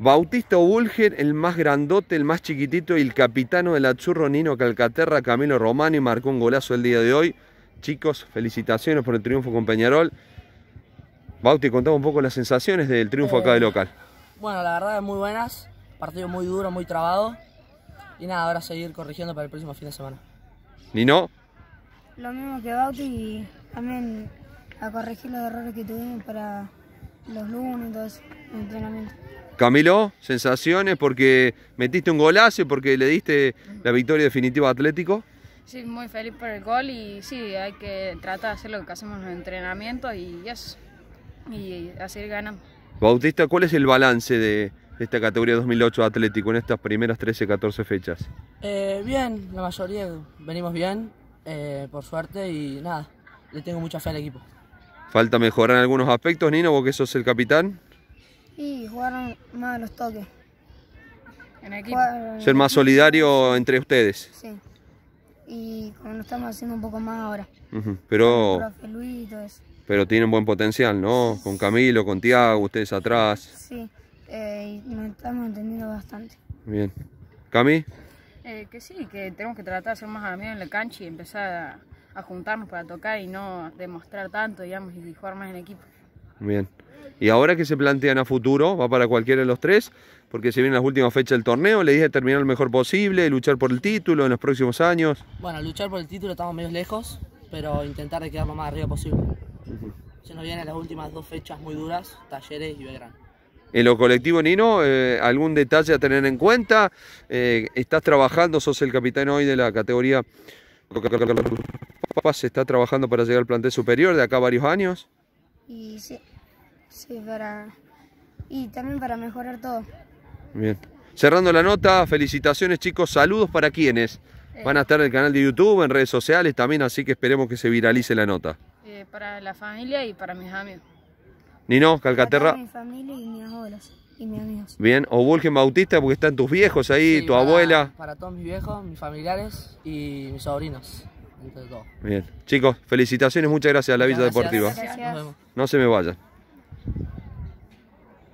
Bautista Bulger, el más grandote, el más chiquitito y el capitano del Achurro Nino Calcaterra, Camilo Romani, marcó un golazo el día de hoy. Chicos, felicitaciones por el triunfo con Peñarol. Bauti, contame un poco las sensaciones del triunfo acá de eh, local. Bueno, la verdad es muy buenas. Partido muy duro, muy trabado. Y nada, ahora seguir corrigiendo para el próximo fin de semana. ¿Nino? Lo mismo que Bauti y también a corregir los errores que tuvimos para los lunes entrenamiento. Camilo, sensaciones porque metiste un golazo porque le diste la victoria definitiva a Atlético. Sí, muy feliz por el gol y sí, hay que tratar de hacer lo que hacemos en los entrenamientos y eso, y así ganamos. Bautista, ¿cuál es el balance de esta categoría 2008 Atlético en estas primeras 13, 14 fechas? Eh, bien, la mayoría venimos bien, eh, por suerte y nada, le tengo mucha fe al equipo. Falta mejorar en algunos aspectos, Nino, vos que sos el capitán. Y jugaron más a los toques. En equipo. Ser más solidario entre ustedes. Sí. Y como lo estamos haciendo un poco más ahora. Pero. Pero tienen buen potencial, ¿no? Con Camilo, con Tiago, ustedes atrás. Sí, eh, y nos estamos entendiendo bastante. Bien. ¿Cami? Eh, que sí, que tenemos que tratar de ser más amigos en la cancha y empezar a, juntarnos para tocar y no demostrar tanto, digamos, y jugar más en equipo. Bien. Y ahora que se plantean a futuro, va para cualquiera de los tres, porque se vienen las últimas fechas del torneo, le dije terminar lo mejor posible, luchar por el título en los próximos años. Bueno, luchar por el título estamos medio lejos, pero intentar de quedar más arriba posible. Se nos vienen las últimas dos fechas muy duras, Talleres y Belgrano. En lo colectivo, Nino, eh, ¿algún detalle a tener en cuenta? Eh, ¿Estás trabajando? Sos el capitán hoy de la categoría se está trabajando para llegar al plantel superior de acá varios años. sí, Sí, para... Y también para mejorar todo. Bien. Cerrando la nota, felicitaciones chicos, saludos para quienes. Eh. Van a estar en el canal de YouTube, en redes sociales también, así que esperemos que se viralice la nota. Eh, para la familia y para mis amigos. Nino, Calcaterra. Para mi familia y mis abuelos y mis amigos. Bien, o Vulgen Bautista, porque están tus viejos ahí, tu abuela. Para todos mis viejos, mis familiares y mis sobrinos. Bien, chicos, felicitaciones, muchas gracias a la Villa Deportiva. No se me vayan.